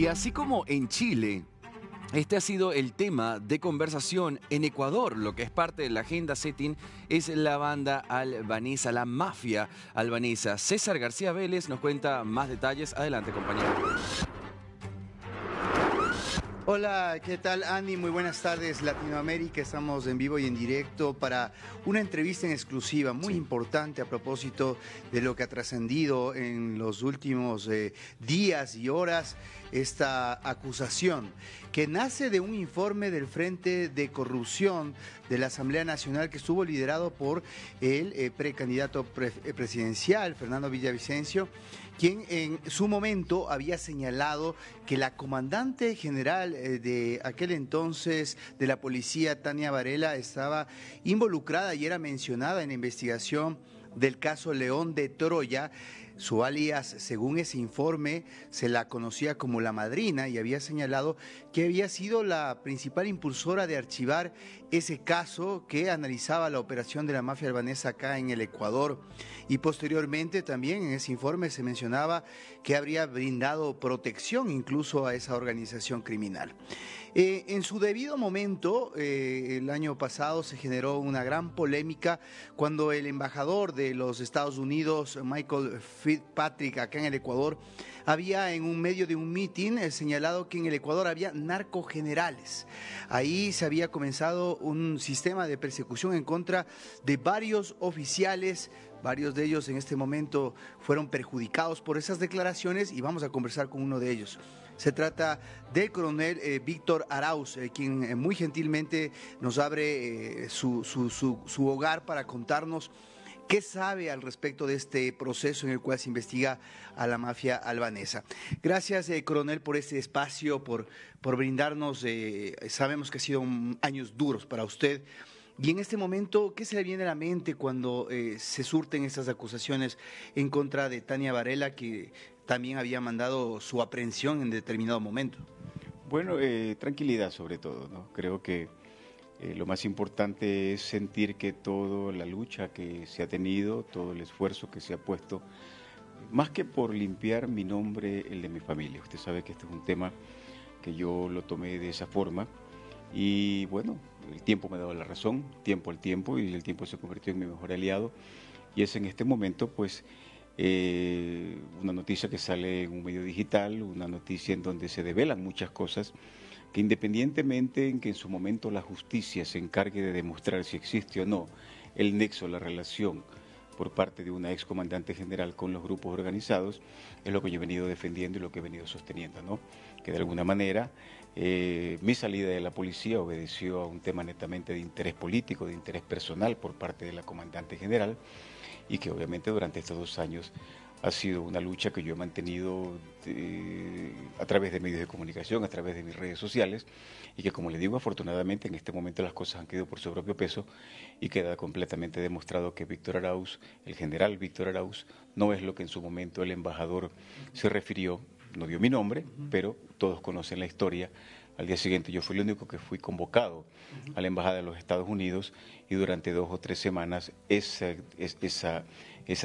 Y así como en Chile, este ha sido el tema de conversación en Ecuador. Lo que es parte de la agenda setting es la banda albanesa, la mafia albanesa. César García Vélez nos cuenta más detalles. Adelante, compañero. Hola, ¿qué tal Andy? Muy buenas tardes Latinoamérica. Estamos en vivo y en directo para una entrevista en exclusiva muy importante a propósito de lo que ha trascendido en los últimos eh, días y horas esta acusación que nace de un informe del Frente de Corrupción de la Asamblea Nacional que estuvo liderado por el eh, precandidato eh, presidencial Fernando Villavicencio quien en su momento había señalado que la comandante general eh, de aquel entonces de la policía, Tania Varela, estaba involucrada y era mencionada en la investigación del caso León de Troya su alias, según ese informe, se la conocía como la madrina y había señalado que había sido la principal impulsora de archivar ese caso que analizaba la operación de la mafia albanesa acá en el Ecuador. Y posteriormente también en ese informe se mencionaba que habría brindado protección incluso a esa organización criminal. Eh, en su debido momento, eh, el año pasado se generó una gran polémica cuando el embajador de los Estados Unidos, Michael Fitzpatrick, acá en el Ecuador, había en un medio de un mitin eh, señalado que en el Ecuador había narcogenerales. Ahí se había comenzado un sistema de persecución en contra de varios oficiales Varios de ellos en este momento fueron perjudicados por esas declaraciones y vamos a conversar con uno de ellos. Se trata del coronel eh, Víctor Arauz, eh, quien eh, muy gentilmente nos abre su, hogar para contarnos qué sabe al respecto de este proceso en el cual se investiga a la mafia albanesa. Gracias, coronel, por este espacio, por, brindarnos, sabemos que han sido años duros para usted. Y en este momento, ¿qué se le viene a la mente cuando se surten estas acusaciones en contra de Tania Varela, que también había mandado su aprehensión en determinado momento. Bueno, eh, tranquilidad sobre todo, ¿no? Creo que eh, lo más importante es sentir que toda la lucha que se ha tenido, todo el esfuerzo que se ha puesto, más que por limpiar mi nombre, el de mi familia. Usted sabe que este es un tema que yo lo tomé de esa forma y bueno, el tiempo me ha dado la razón, tiempo al tiempo y el tiempo se convirtió en mi mejor aliado y es en este momento pues eh, una noticia que sale en un medio digital, una noticia en donde se develan muchas cosas que independientemente en que en su momento la justicia se encargue de demostrar si existe o no el nexo, la relación por parte de una ex comandante general con los grupos organizados, es lo que yo he venido defendiendo y lo que he venido sosteniendo, ¿no? Que de alguna manera eh, mi salida de la policía obedeció a un tema netamente de interés político, de interés personal por parte de la comandante general, y que obviamente durante estos dos años ha sido una lucha que yo he mantenido eh, a través de medios de comunicación, a través de mis redes sociales, y que como le digo, afortunadamente en este momento las cosas han quedado por su propio peso y queda completamente demostrado que Víctor Arauz, el general Víctor Arauz, no es lo que en su momento el embajador se refirió, no dio mi nombre, pero todos conocen la historia al día siguiente yo fui el único que fui convocado a la Embajada de los Estados Unidos y durante dos o tres semanas esa,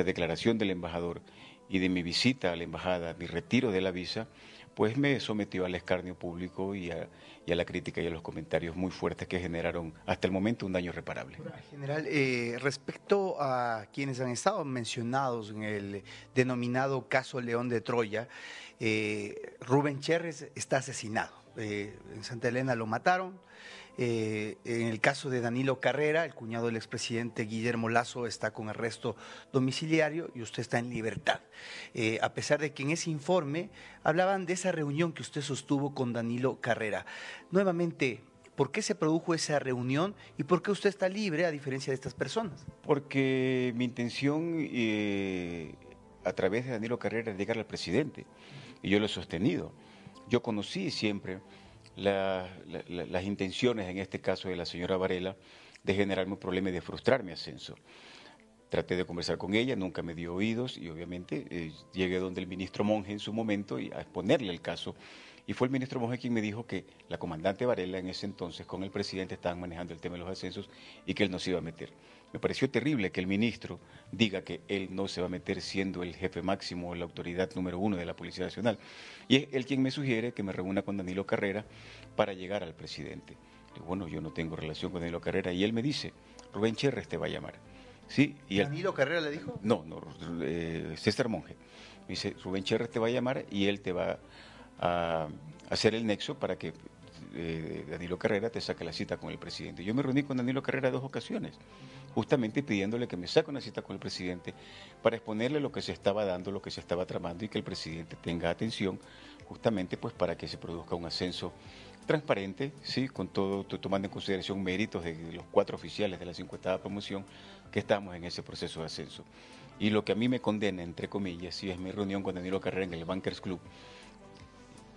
declaración del embajador y de mi visita a la embajada, mi retiro de la visa, pues me sometió al escarnio público y a, la crítica y a los comentarios muy fuertes que generaron hasta el momento un daño reparable. General, eh, respecto a quienes han estado mencionados en el denominado caso León de Troya, eh, Rubén Cherres está asesinado eh, en Santa Elena lo mataron. Eh, en el caso de Danilo Carrera, el cuñado del expresidente Guillermo Lazo está con arresto domiciliario y usted está en libertad. Eh, a pesar de que en ese informe hablaban de esa reunión que usted sostuvo con Danilo Carrera. Nuevamente, ¿por qué se produjo esa reunión y por qué usted está libre a diferencia de estas personas? Porque mi intención a través de Danilo Carrera es llegar al presidente y yo lo he sostenido yo conocí siempre las intenciones, en este caso de la señora Varela, de generarme un problema y de frustrar mi ascenso. Traté de conversar con ella, nunca me dio oídos y obviamente eh, llegué donde el ministro Monje en su momento y a exponerle el caso y fue el ministro Monge quien me dijo que la comandante Varela en ese entonces con el presidente estaban manejando el tema de los ascensos y que él no se iba a meter. Me pareció terrible que el ministro diga que él no se va a meter siendo el jefe máximo o la autoridad número uno de la Policía Nacional. Y es él quien me sugiere que me reúna con Danilo Carrera para llegar al presidente. bueno, yo no tengo relación con Danilo Carrera y él me dice, Rubén Cherres te va a llamar. Sí, y ¿Danilo Carrera le dijo? No, no, eh, César Monge. Me dice, Rubén Cherres te va a llamar y él te va a a hacer el nexo para que eh, Danilo Carrera te saque la cita con el presidente. Yo me reuní con Danilo Carrera dos ocasiones, justamente pidiéndole que me saque una cita con el presidente para exponerle lo que se estaba dando, lo que se estaba tramando y que el presidente tenga atención, justamente pues para que se produzca un ascenso transparente, sí, con todo, tomando en consideración méritos de los cuatro oficiales de la 50 promoción que estamos en ese proceso de ascenso. Y lo que a mí me condena, entre comillas, sí, es mi reunión con Danilo Carrera en el Bankers Club,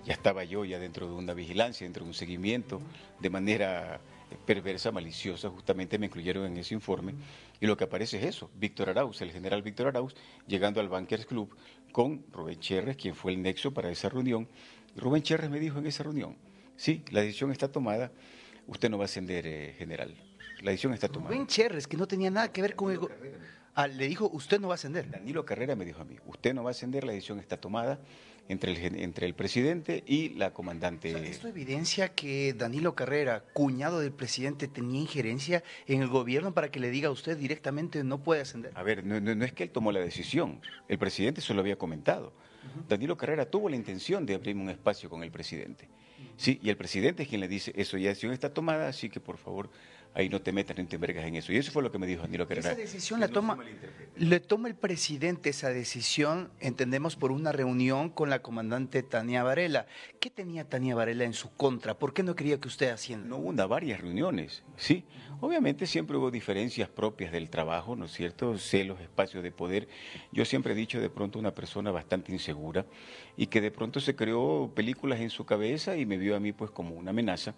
ya estaba yo ya dentro de una vigilancia, dentro de un seguimiento, de manera perversa, maliciosa, justamente me incluyeron en ese informe. Y lo que aparece es eso, Víctor Arauz, el general Víctor Arauz, llegando al Bankers Club con Rubén Cherres, quien fue el nexo para esa reunión. Rubén Cherres me dijo en esa reunión, sí, la decisión está tomada, usted no va a ascender, eh, general. La decisión está tomada. Rubén Cherres, que no tenía nada que ver con el... Ah, le dijo, usted no va a ascender. Danilo Carrera me dijo a mí, usted no va a ascender, la decisión está tomada, entre el, presidente y la comandante. ¿Esto evidencia que Danilo Carrera, cuñado del presidente, tenía injerencia en el gobierno para que le diga a usted directamente no puede ascender? A ver, no, es que él tomó la decisión, el presidente se lo había comentado. Danilo Carrera tuvo la intención de abrir un espacio con el presidente. Sí, y el presidente es quien le dice, eso ya está tomada, así que por favor ahí no te metas ni te envergas en eso. Y eso fue lo que me dijo Danilo Carrera. Esa decisión la toma, le toma el presidente esa decisión, entendemos, por una reunión con la comandante Tania Varela. ¿Qué tenía Tania Varela en su contra? ¿Por qué no quería que usted hacienda? No hubo una, varias reuniones, sí. Obviamente siempre hubo diferencias propias del trabajo, ¿no es cierto? Celos, espacios de poder. Yo siempre he dicho de pronto una persona bastante insegura y que de pronto se creó películas en su cabeza y me vio a mí pues como una amenaza.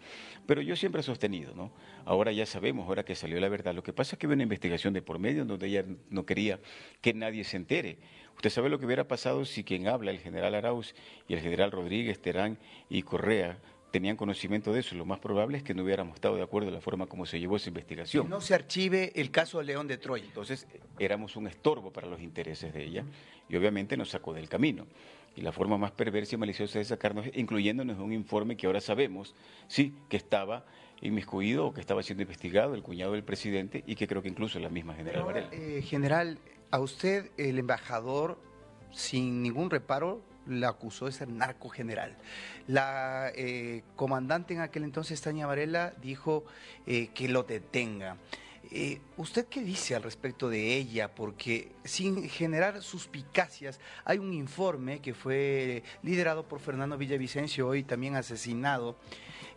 Pero yo siempre he sostenido, ¿no? Ahora ya ya sabemos, ahora que salió la verdad. Lo que pasa es que hubo una investigación de por medio donde ella no quería que nadie se entere. Usted sabe lo que hubiera pasado si quien habla, el general Arauz y el general Rodríguez, Terán y Correa, tenían conocimiento de eso. Lo más probable es que no hubiéramos estado de acuerdo en la forma como se llevó esa investigación. Que no se archive el caso de León de Troya. Entonces, éramos un estorbo para los intereses de ella y obviamente nos sacó del camino. Y la forma más perversa y maliciosa de sacarnos, incluyéndonos un informe que ahora sabemos, sí, que estaba inmiscuido o que estaba siendo investigado, el cuñado del presidente, y que creo que incluso es la misma general Varela. Eh, general, a usted el embajador, sin ningún reparo, la acusó de ser narco general. La eh, comandante en aquel entonces, Tania Varela, dijo eh, que lo detenga. ¿Usted qué dice al respecto de ella? Porque sin generar suspicacias, hay un informe que fue liderado por Fernando Villavicencio, hoy también asesinado,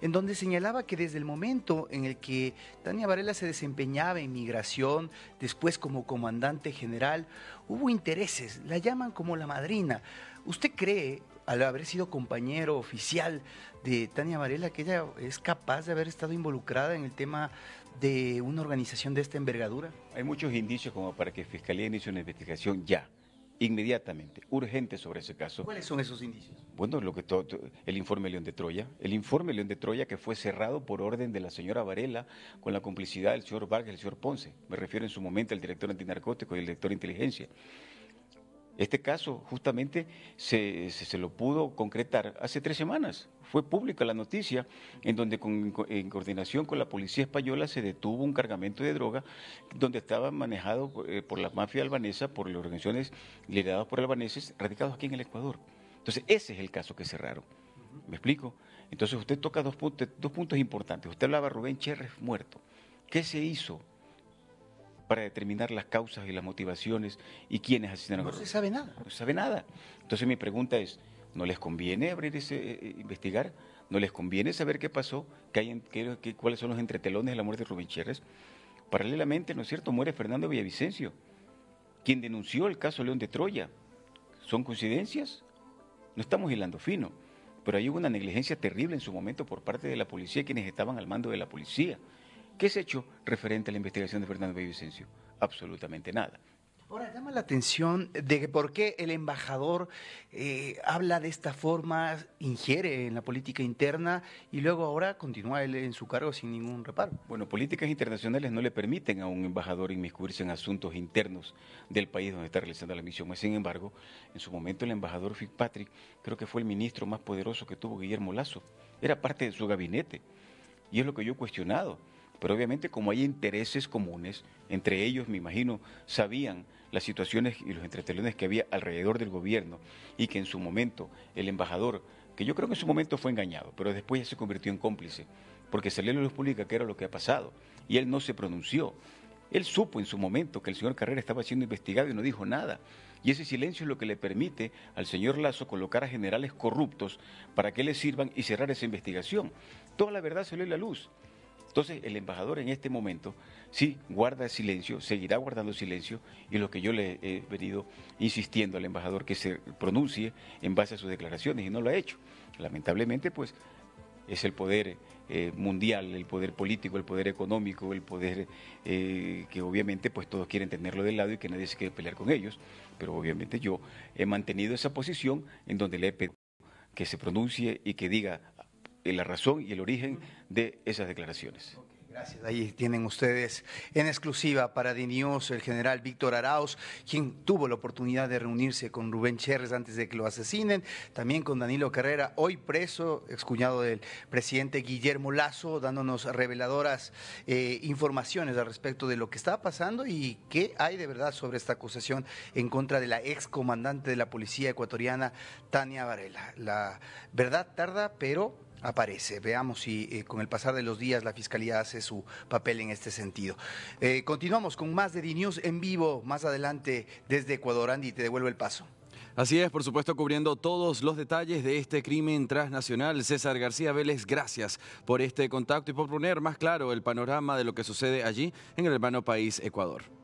en donde señalaba que desde el momento en el que Tania Varela se desempeñaba en migración, después como comandante general, hubo intereses, la llaman como la madrina. ¿Usted cree, al haber sido compañero oficial de Tania Varela, que ella es capaz de haber estado involucrada en el tema de una organización de esta envergadura? Hay muchos indicios como para que Fiscalía inicie una investigación ya inmediatamente, urgente sobre ese caso. ¿Cuáles son esos indicios? Bueno, lo que todo, el informe León de Troya, el informe León de Troya que fue cerrado por orden de la señora Varela con la complicidad del señor Vargas y el señor Ponce. Me refiero en su momento al director antinarcótico y el director de inteligencia. Este caso justamente se, lo pudo concretar hace tres semanas. Fue pública la noticia en donde en coordinación con la policía española se detuvo un cargamento de droga donde estaba manejado eh, por la mafia albanesa, por las organizaciones lideradas por albaneses radicados aquí en el Ecuador. Entonces ese es el caso que cerraron. ¿Me explico? Entonces usted toca dos puntos, importantes. Usted hablaba Rubén Chérez muerto. ¿Qué se hizo? para determinar las causas y las motivaciones y quiénes asesinaron. No se sabe nada. No se sabe nada. Entonces mi pregunta es, ¿no les conviene abrir ese, eh, eh, investigar? ¿No les conviene saber qué pasó? ¿Qué hay qué, ¿Cuáles son los entretelones de la muerte de Rubén Chérez? Paralelamente, ¿no es cierto?, muere Fernando Villavicencio, quien denunció el caso León de Troya. ¿Son coincidencias? No estamos hilando fino, pero hay una negligencia terrible en su momento por parte de la policía, quienes estaban al mando de la policía. ¿Qué se ha hecho referente a la investigación de Fernando Vicencio? Absolutamente nada. Ahora, llama la atención de por qué el embajador eh, habla de esta forma, ingiere en la política interna y luego ahora continúa en su cargo sin ningún reparo. Bueno, políticas internacionales no le permiten a un embajador inmiscuirse en asuntos internos del país donde está realizando la misión. Sin embargo, en su momento el embajador Fitzpatrick creo que fue el ministro más poderoso que tuvo Guillermo Lazo. Era parte de su gabinete y es lo que yo he cuestionado pero obviamente como hay intereses comunes, entre ellos me imagino sabían las situaciones y los entretelones que había alrededor del gobierno y que en su momento el embajador, que yo creo que en su momento fue engañado, pero después ya se convirtió en cómplice, porque salió la luz pública que era lo que ha pasado y él no se pronunció. Él supo en su momento que el señor Carrera estaba siendo investigado y no dijo nada. Y ese silencio es lo que le permite al señor Lazo colocar a generales corruptos para que le sirvan y cerrar esa investigación. Toda la verdad salió a la luz. Entonces, el embajador en este momento sí guarda silencio, seguirá guardando silencio, y lo que yo le he venido insistiendo al embajador que se pronuncie en base a sus declaraciones, y no lo ha hecho. Lamentablemente, pues, es el poder eh, mundial, el poder político, el poder económico, el poder eh, que obviamente pues todos quieren tenerlo de lado y que nadie se quiere pelear con ellos, pero obviamente yo he mantenido esa posición en donde le he pedido que se pronuncie y que diga la razón y el origen de esas declaraciones. Gracias. Ahí tienen ustedes en exclusiva para Diniós el general Víctor Arauz, quien tuvo la oportunidad de reunirse con Rubén Cherres antes de que lo asesinen, también con Danilo Carrera, hoy preso, excuñado del presidente Guillermo Lazo, dándonos reveladoras eh, informaciones al respecto de lo que está pasando y qué hay de verdad sobre esta acusación en contra de la excomandante de la policía ecuatoriana, Tania Varela. La verdad tarda, pero aparece. Veamos si eh, con el pasar de los días la Fiscalía hace su papel en este sentido. Eh, continuamos con más de DNews en vivo más adelante desde Ecuador. Andy, te devuelvo el paso. Así es, por supuesto, cubriendo todos los detalles de este crimen transnacional. César García Vélez, gracias por este contacto y por poner más claro el panorama de lo que sucede allí en el hermano país Ecuador.